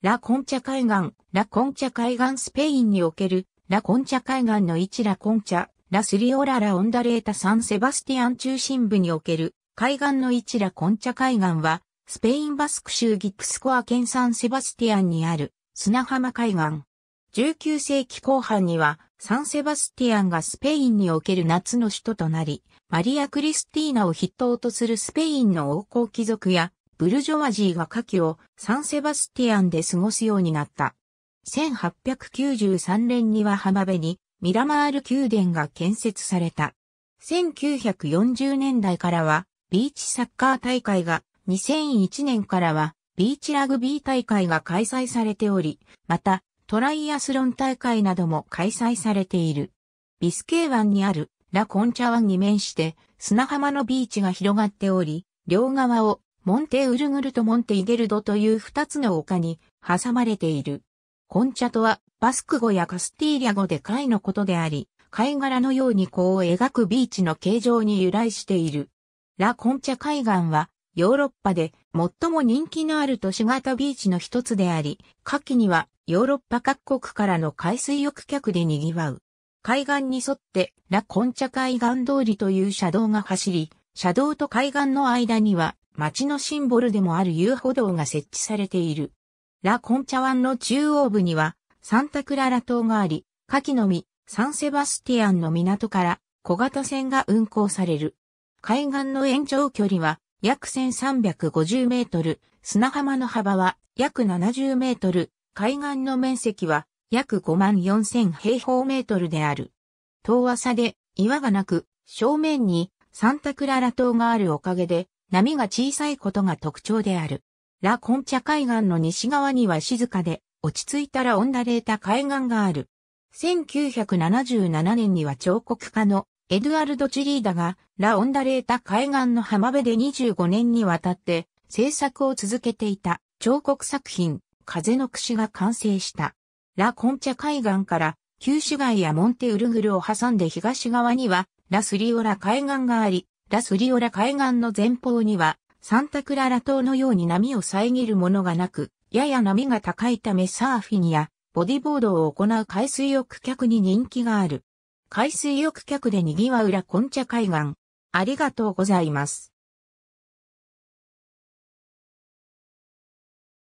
ラ・コンチャ海岸、ラ・コンチャ海岸スペインにおける、ラ・コンチャ海岸の一ラ・コンチャ、ラ・スリオラ・ラ・オンダレータ・サン・セバスティアン中心部における、海岸の一ラ・コンチャ海岸は、スペインバスク州ギックスコア県サン・セバスティアンにある、砂浜海岸。19世紀後半には、サン・セバスティアンがスペインにおける夏の首都となり、マリア・クリスティーナを筆頭とするスペインの王侯貴族やブルジョワジーが夏季をサンセバスティアンで過ごすようになった。1893年には浜辺にミラマール宮殿が建設された。1940年代からはビーチサッカー大会が、2001年からはビーチラグビー大会が開催されており、またトライアスロン大会なども開催されている。ビスケー湾にあるラ・コンチャ湾に面して砂浜のビーチが広がっており、両側をモンテウルグルとモンテイゲルドという二つの丘に挟まれている。コンチャとはバスク語やカスティーリャ語で貝のことであり、貝殻のように弧を描くビーチの形状に由来している。ラ・コンチャ海岸はヨーロッパで最も人気のある都市型ビーチの一つであり、夏季にはヨーロッパ各国からの海水浴客で賑わう。海岸に沿ってラ・コンチャ海岸通りという車道が走り、車道と海岸の間には町のシンボルでもある遊歩道が設置されている。ラ・コンチャ湾の中央部には、サンタクララ島があり、カキの実、サンセバスティアンの港から小型船が運航される。海岸の延長距離は約1350メートル、砂浜の幅は約70メートル、海岸の面積は約5万4000平方メートルである。遠浅で岩がなく、正面にサンタクララ島があるおかげで、波が小さいことが特徴である。ラ・コンチャ海岸の西側には静かで、落ち着いたらオンダレータ海岸がある。1977年には彫刻家のエドゥアルド・チリーダがラ・オンダレータ海岸の浜辺で25年にわたって制作を続けていた彫刻作品風の櫛が完成した。ラ・コンチャ海岸から旧市街やモンテウルグルを挟んで東側にはラ・スリオラ海岸があり、ラスリオラ海岸の前方には、サンタクララ島のように波を遮るものがなく、やや波が高いためサーフィンやボディボードを行う海水浴客に人気がある。海水浴客で賑わうラコンチャ海岸。ありがとうございます。